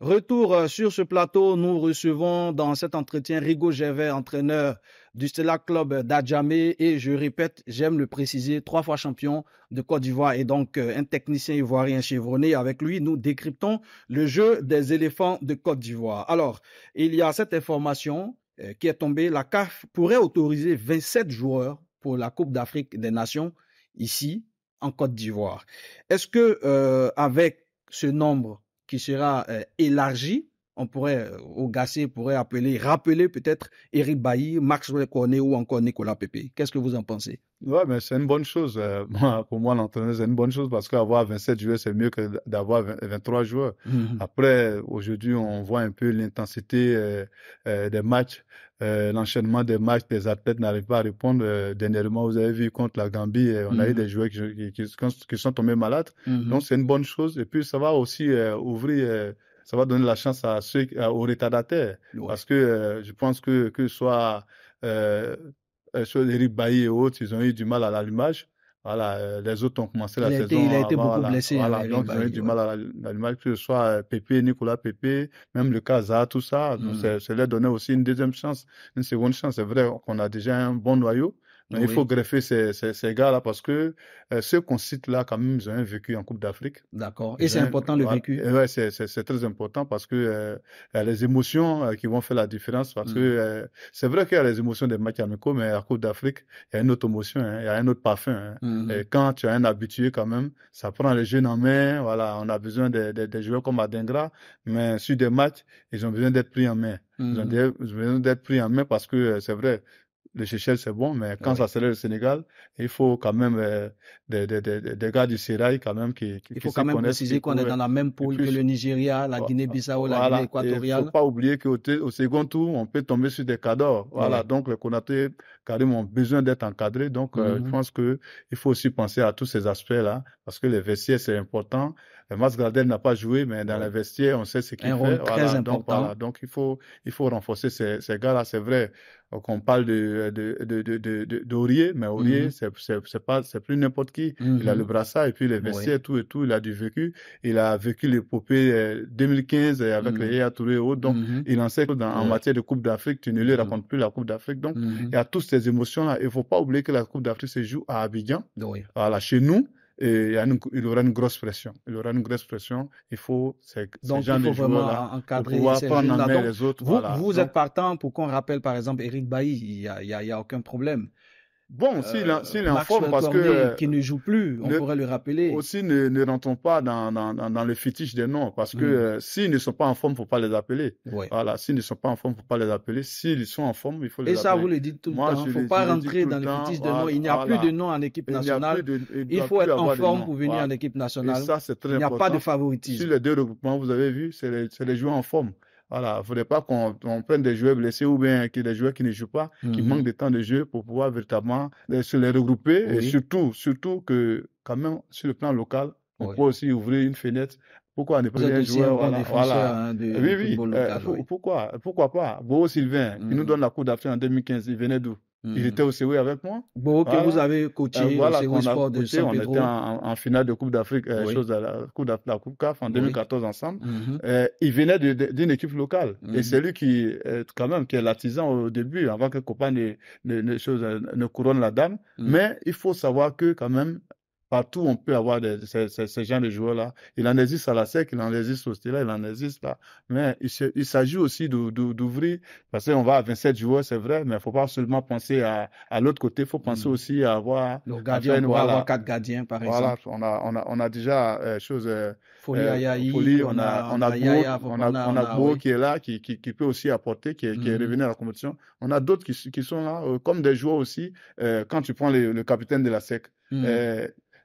Retour euh, sur ce plateau, nous recevons dans cet entretien Rigo Gervais, entraîneur du Stella Club d'Adjamé. Et je répète, j'aime le préciser, trois fois champion de Côte d'Ivoire et donc euh, un technicien ivoirien chevronné. Avec lui, nous décryptons le jeu des éléphants de Côte d'Ivoire. Alors, il y a cette information euh, qui est tombée. La CAF pourrait autoriser 27 joueurs pour la Coupe d'Afrique des Nations ici en Côte d'Ivoire. Est-ce que avec ce nombre qui sera euh, élargi on pourrait, Ogassé euh, pourrait appeler, rappeler peut-être Eric Bailly, Max Cornet ou encore Nicolas Pepe. Qu'est-ce que vous en pensez Oui, mais c'est une bonne chose. Euh, moi, pour moi, l'entraîneur, c'est une bonne chose parce qu'avoir 27 joueurs, c'est mieux que d'avoir 23 joueurs. Mm-hmm. Après, aujourd'hui, on voit un peu l'intensité euh, des matchs. L'enchaînement des matchs, des athlètes n'arrivent pas à répondre. dernièrement, vous avez vu contre la Gambie, on a eu mm-hmm. des joueurs qui, qui, sont tombés malades. Mm-hmm. Donc, c'est une bonne chose. Et puis, ça va aussi ouvrir ça va donner la chance à ceux, au aux retardataires. Parce que euh, je pense que, que soit, euh, euh soit Eric Bailly et autres, ils ont eu du mal à l'allumage. Voilà, euh, les autres ont commencé la saison. il a été beaucoup blessé. Hein, donc ils ont eu du mal à l'allumage, que ce soit Pépé, Nicolas Pépé, même le Casa, tout ça. Ça hmm. leur donnait aussi une deuxième chance, une seconde chance. C'est vrai qu'on a déjà un bon noyau, il faut greffer ces, gars-là parce que euh, ceux qu'on cite là, quand même, ils ont un vécu en Coupe d'Afrique. D'accord. Et c'est important le vécu. Oui, c'est très important parce que euh, les émotions euh, qui vont faire la différence. Parce que hmm. c'est vrai qu'il y a les émotions des matchs amicaux, mais en Coupe d'Afrique, il y a une autre émotion, hein. il y a un autre parfum. Hein. Hmm. Et quand tu as un habitué, quand même, ça prend les jeunes en main. Voilà, on a besoin des de, joueurs comme Adengra, mais sur des matchs, ils ont besoin d'être pris en main. Ils ont hmm. besoin d'être pris en main parce que c'est vrai, le Seychelles, c'est bon, mais quand ça serait le Sénégal, il faut quand même euh, des, des, des, des, gars du Sérail quand même qui, qui Il faut quand même préciser qu'on est dans la même poule que le Nigeria, la Guinée-Bissau, la Guinée équatoriale. Il ne faut pas oublier qu'au au second tour, on peut tomber sur des cadors. Voilà, donc les Konaté Karim ont besoin d'être encadrés. Donc, euh, je mm-hmm. pense qu'il faut aussi penser à tous ces aspects-là, parce que les vestiaires, c'est important. Mas Gradel n'a pas joué, mais dans les vestiaires, on sait ce qu'il fait. Rôle très donc, important. donc, il faut, il faut renforcer ces, ces gars-là, c'est vrai. Donc on parle de, de, de, de, mais mm-hmm. Aurier, c'est, c'est, pas, c'est plus n'importe qui. Il a mm-hmm. le brassard et puis les vestiaires, tout et tout. Il a du vécu. Il a vécu l'épopée 2015 euh, avec mm-hmm. les Yaya et autres. Donc, il en sait que dans, en matière de Coupe d'Afrique, tu ne lui racontes plus la Coupe d'Afrique. Donc, il y a toutes ces émotions-là. Il faut pas oublier que la Coupe d'Afrique se joue à Abidjan. Voilà, chez nous il, y a une, il, aura une grosse pression. Il aura une grosse pression. Il faut ces, Donc, ces il faut là, encadrer pour pouvoir prendre en les autres. Vous, vous êtes partant pour qu'on rappelle, par exemple, Eric Bailly. Il n'y a, a, a, aucun problème. Bon, s'il est en forme, parce que. Qui ne joue plus, on pourrait le rappeler. Aussi, ne, ne rentrons pas dans, le fétiche des noms, parce que mm. euh, s'ils ne sont pas en forme, il ne faut pas les appeler. Voilà, s'ils ne sont pas en forme, il ne faut pas les appeler. S'ils sont en forme, il faut les appeler. Et ça, vous le dites tout le temps. Il ne faut pas rentrer dans le fétiche des noms. Il n'y a plus de noms en équipe nationale. Il, faut être en forme pour venir en équipe nationale. ça, c'est très important. Il n'y a pas de favoritisme. Sur les deux regroupements, vous avez vu, c'est les joueurs en forme. Voilà, il ne faudrait pas qu'on prenne des joueurs blessés ou bien ait des joueurs qui ne jouent pas, qui mhm. manquent de temps de jeu pour pouvoir véritablement euh, se les regrouper. Et surtout, surtout que quand même, sur le plan local, on peut aussi ouvrir une fenêtre pourquoi ne pas un joueur voilà, voilà. Hein, oui, euh, oui. Pourquoi, pourquoi pas Beau Sylvain, il nous mhm. donne la cour d'Afrique en 2015. Il venait d'où Mm-hmm. Il était au avec moi. Bon, que vous avez coaché euh, voilà, de On était en, finale de Coupe d'Afrique, euh, chose la, coupe la Coupe CAF en 2014 ensemble. Mm-hmm. Euh, il venait d'une équipe locale. Et mm-hmm. c'est lui qui, euh, quand même, qui est l'artisan au début, avant que Copa ne, ne, ne couronne la dame. Mm. Mais il faut savoir que, quand même, Partout, on peut avoir des, ces, gens de joueurs-là. Il en existe à la SEC, il en existe au Stella, il en existe là. Mais il, s'agit aussi d'ouvrir, parce qu'on va à 27 joueurs, c'est vrai, mais il ne faut pas seulement penser à, l'autre côté, il faut penser mm. aussi à avoir. Le gardien, on avoir quatre gardiens, par exemple. On a, on a, déjà euh, chose. Euh, euh, on, a, on on a, qui est là, qui, peut aussi apporter, qui, est mm. revenu à la compétition. On a d'autres qui, sont là, euh, comme des joueurs aussi. quand tu prends le capitaine de la SEC,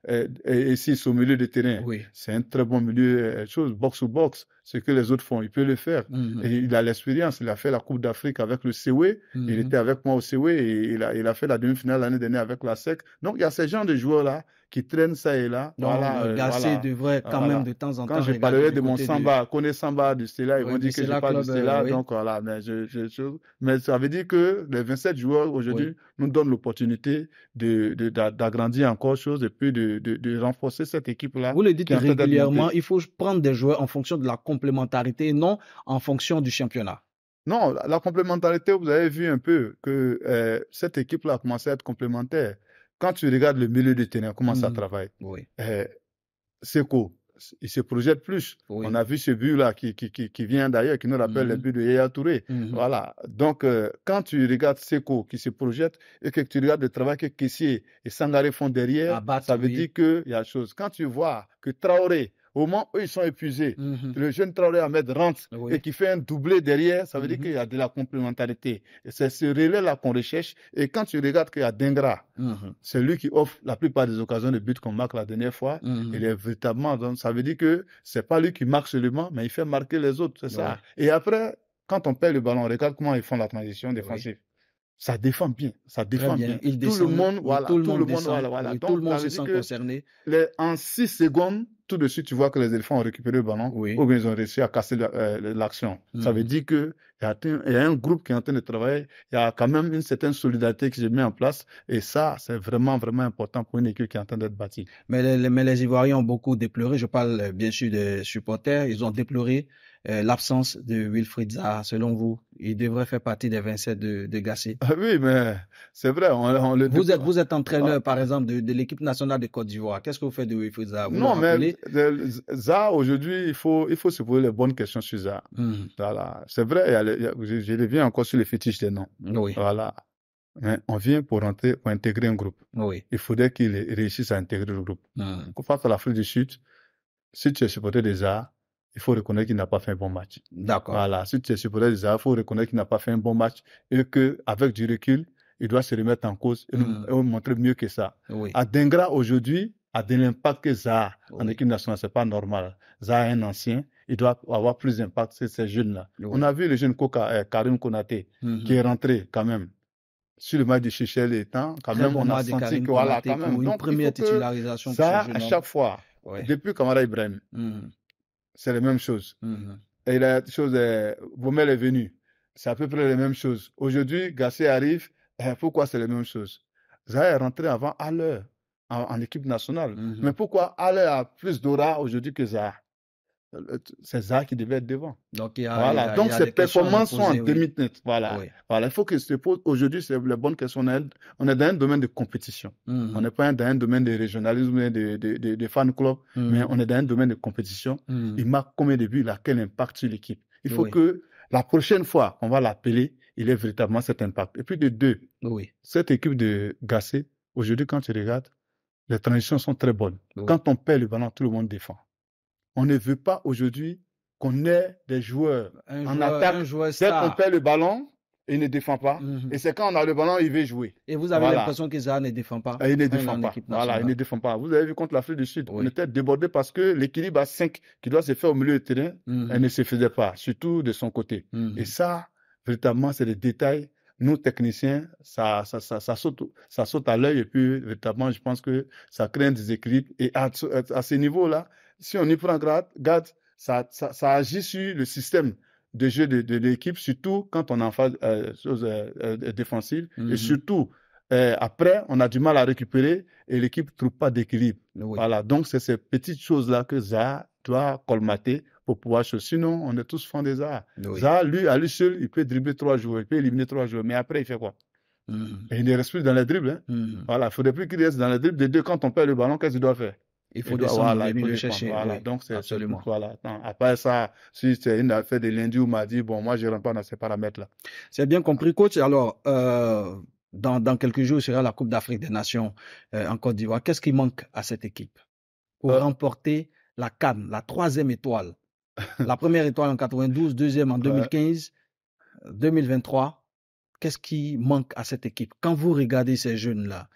et sont au milieu de terrain. C'est un très bon milieu, euh, chose, box ou box, ce que les autres font. Il peut le faire. Mhm. il a l'expérience. Il a fait la Coupe d'Afrique avec le CW. Il mhm. était avec moi au CW et il a, il a fait la demi-finale l'année dernière avec la SEC. Donc, il y a ces gens de joueurs-là qui traîne ça et là. voilà, euh, euh, le devrait ah, quand même de temps en temps. Quand je parlerai de mon samba, je connais Samba de cela, ils m'ont dit que je parle de Stella. Euh, donc voilà, mais, je, mais ça veut dire que les 27 joueurs aujourd'hui nous donnent l'opportunité d'agrandir de, d'agrandir encore chose et puis de, renforcer cette équipe-là. Vous le dites régulièrement, il faut prendre des joueurs en fonction de la complémentarité non en fonction du championnat. Non, la, complémentarité, vous avez vu un peu que cette équipe-là a commencé à être complémentaire. Quand tu regardes le milieu du terrain, comment ça mm. travaille eh, Seko, il se projette plus. On a vu ce but-là qui, qui, qui, vient d'ailleurs, qui nous rappelle le mm-hmm. but de Yaya Touré. Mm-hmm. Voilà. Donc, euh, quand tu regardes Seko qui se projette et que tu regardes le travail que Kessier et Sangaré font derrière, ça veut dire dire qu'il y a chose. Quand tu vois que Traoré, au moment où ils sont épuisés, mhm. le jeune Traoré Ahmed rentre rente et qui fait un doublé derrière, ça veut dire mhm. qu'il y a de la complémentarité. C'est ce relais-là qu'on recherche. Et quand tu regardes qu'il y a Dengra, mhm. c'est lui qui offre la plupart des occasions de but qu'on marque la dernière fois. Il est véritablement, donc, ça veut dire que c'est pas lui qui marque seulement, mais il fait marquer les autres, c'est ça. Et après, quand on perd le ballon, regarde comment ils font la transition défensive. ça défend bien, ça défend bien. tout le monde, voilà, tout le monde, voilà, tout le monde se sent concerné. en six secondes, tout de suite, tu vois que les éléphants ont récupéré le ballon ou bien ils ont réussi à casser euh, l'action. Ça veut mhm. dire qu'il y, a un groupe qui est en train de travailler, il y a quand même une certaine solidarité qui se met en place et ça, c'est vraiment, vraiment important pour une équipe qui est en train d'être bâtie. Mais mais les Ivoiriens ont beaucoup déploré, je parle euh, bien sûr des supporters, ils ont déploré euh, l'absence de Wilfried Zaha, selon vous, il devrait faire partie des 27 de, de ah oui, mais c'est vrai. On, le vous, êtes, vous êtes entraîneur, ah. par exemple, de, l'équipe nationale de Côte d'Ivoire. Qu'est-ce que vous faites de Wilfried Zaha Non, mais Zaha, aujourd'hui, il faut, il faut se poser les bonnes questions sur Zaha. Hmm. Voilà. C'est vrai, je, reviens encore sur les fétiches des noms. Oui. Voilà. on vient pour, rentrer, pour intégrer un groupe. Oui. Il faudrait qu'il réussisse à intégrer le groupe. Mm. Qu'on à l'Afrique du Sud, si tu es supporter des arts, il faut reconnaître qu'il n'a pas fait un bon match. D'accord. Voilà, si tu es supporter il faut reconnaître qu'il n'a pas fait un bon match et qu'avec du recul, il doit se remettre en cause et, hmm. montrer mieux que ça. Oui. À Dengra, aujourd'hui, a de l'impact que Zaha en équipe nationale. C'est pas normal. Zaha est un ancien. Il doit avoir plus d'impact sur ces jeunes-là. On a vu le jeune euh, Karim Konaté, mhm. qui est rentré quand même. Sur le match de Chichel étant, quand même, on a senti que voilà, quand même. une première titularisation. Ça, à chaque fois, depuis Kamara Ibrahim, mhm c'est la même chose. Mm-hmm. Et la chose, de Vomel est venu. C'est à peu près la même chose. Aujourd'hui, Gassé arrive. Eh, pourquoi c'est la même chose Zaha est rentré avant à l'heure en, équipe nationale. Mm-hmm. Mais pourquoi Aller a plus d'aura aujourd'hui que Zaha euh, c'est qui devait être devant. Donc, il a, voilà. Donc ces performances sont en demi Voilà. Il faut que se pose aujourd'hui, c'est la bonne question. On est dans un domaine de compétition. Mm-hmm. On n'est pas dans un domaine de régionalisme, de, fan club, mm-hmm. mais on est dans un domaine de compétition. Mm-hmm. Il marque combien de buts, quel impact sur l'équipe. Il faut que la prochaine fois qu'on va l'appeler, il ait véritablement cet impact. Et puis de deux, oui. cette équipe de Gassé, aujourd'hui, quand tu regardes, les transitions sont très bonnes. Quand on perd le ballon, tout le monde défend. On ne veut pas aujourd'hui qu'on ait des joueurs un en joueur, attaque. qu'on perd le ballon, il ne défend pas. Mhm. Et c'est quand on a le ballon, il veut jouer. Et vous avez l'impression que Zaha ne défend pas. Ah, il ne défend pas. Voilà, il ne défend pas. Vous avez vu contre l'Afrique du Sud, on était débordé parce que l'équilibre à 5 qui doit se faire au milieu du terrain, mhm. elle ne se faisait pas, surtout de son côté. Mhm. Et ça, véritablement, c'est des détails. Nous, techniciens, ça, ça, ça, saute, ça saute à l'œil et puis, véritablement, je pense que ça crée un déséquilibre. Et à ce niveau-là, si on y prend garde, ça, agit sur le système de jeu de, l'équipe, surtout quand on est en phase euh, euh, euh, défensive, et mhm. surtout après, on a du mal à récupérer et l'équipe ne trouve pas d'équilibre. Voilà, donc c'est ces petites choses-là que Zaha doit colmater pour pouvoir Sinon, on est tous fans des Zaha. Zaha, lui, à lui seul, il peut dribbler trois jours, il peut éliminer trois jours. mais après, il fait quoi mhm. Il ne reste plus dans les dribbles. Hein. Mhm. Voilà, il ne faudrait plus qu'il reste dans les dribbles De deux. Quand on perd le ballon, qu'est-ce qu'il doit faire il faut descendre, le chercher. Donc, c'est absolument. après ça, si c'est une affaire de lundi m'a dit bon, moi, je ne rentre pas dans ces paramètres-là. C'est bien compris, coach. Alors, euh, dans, quelques jours, sera la Coupe d'Afrique des Nations euh, en Côte d'Ivoire. Qu'est-ce qui manque à cette équipe pour euh. remporter la Cannes, la troisième étoile La première étoile en 92, deuxième en 2015, 2023. Qu'est-ce qui manque à cette équipe Quand vous regardez ces jeunes-là,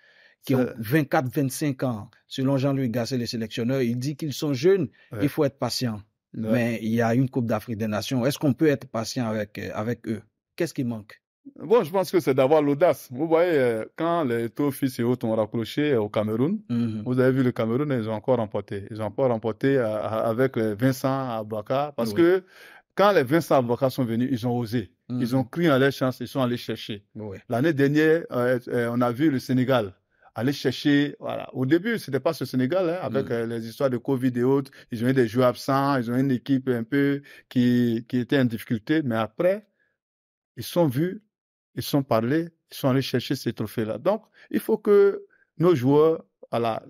qui ont 24, 25 ans. Selon Jean-Louis Gasset, le sélectionneur, il dit qu'ils sont jeunes, il faut être patient. Mais il y a une Coupe d'Afrique des Nations. Est-ce qu'on peut être patient avec, euh, avec eux Qu'est-ce qui manque Bon, je pense que c'est d'avoir l'audace. Vous voyez, euh, quand les taux fils et autres ont raccroché au Cameroun, mmh. vous avez vu le Cameroun, ils ont encore remporté. Ils ont encore remporté euh, avec Vincent Abaka parce que quand les Vincent Abaka sont venus, ils ont osé. Ils mmh. ont cru en leur chance, ils sont allés chercher. L'année dernière, on a vu le Sénégal aller chercher. Voilà. Au début, c'était pas ce Sénégal, hein, avec mm. euh, les histoires de Covid et autres. Ils ont eu des joueurs absents, ils ont eu une équipe un peu qui, qui était en difficulté. Mais après, ils sont vus, ils sont parlés, ils sont allés chercher ces trophées-là. Donc, il faut que nos joueurs voilà,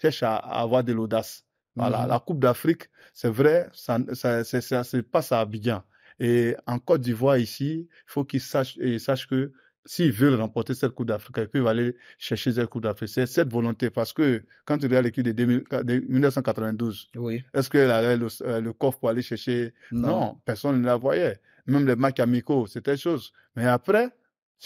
cherchent à, avoir de l'audace. Voilà, mm. la Coupe d'Afrique, c'est vrai, ça, ça, pas ça, se passe à Abidjan. Et en Côte d'Ivoire, ici, il faut qu'ils sachent, sachent que s'ils veulent remporter cette Coupe d'Afrique, ils peuvent aller chercher cette Coupe d'Afrique. C'est cette volonté, parce que quand tu regardes l'équipe de, 1992, est-ce qu'elle avait euh, le, coffre pour aller chercher Non, personne ne la voyait. Même les matchs amicaux, c'était chose. Mais après,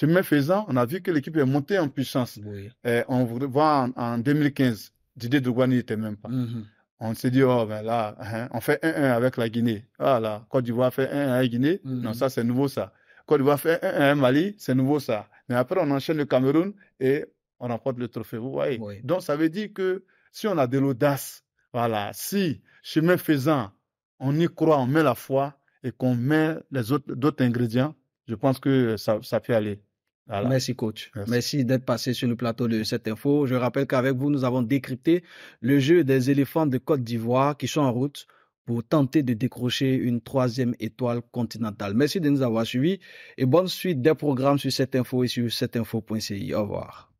même faisant, on a vu que l'équipe est montée en puissance. Et on voit en, 2015, Didier Drogba n'y était même pas. Mm-hmm. On s'est dit, oh, ben là, hein, on fait 1-1 avec la Guinée. Ah, là, Côte d'Ivoire fait 1-1 avec la Guinée. Non, mm-hmm. ça, c'est nouveau, ça. Côte d'Ivoire fait 1 Mali, c'est nouveau ça. Mais après, on enchaîne le Cameroun et on remporte le trophée. Vous voyez Donc, ça veut dire que si on a de l'audace, voilà, si, chemin faisant, on y croit, on met la foi et qu'on met les autres, d'autres ingrédients, je pense que ça, ça peut aller. Merci coach. Merci d'être passé sur le plateau de cette info. Je rappelle qu'avec vous, nous avons décrypté le jeu des éléphants de Côte d'Ivoire qui sont en route pour tenter de décrocher une troisième étoile continentale. Merci de nous avoir suivis et bonne suite des programmes sur cette info et sur cette Au revoir.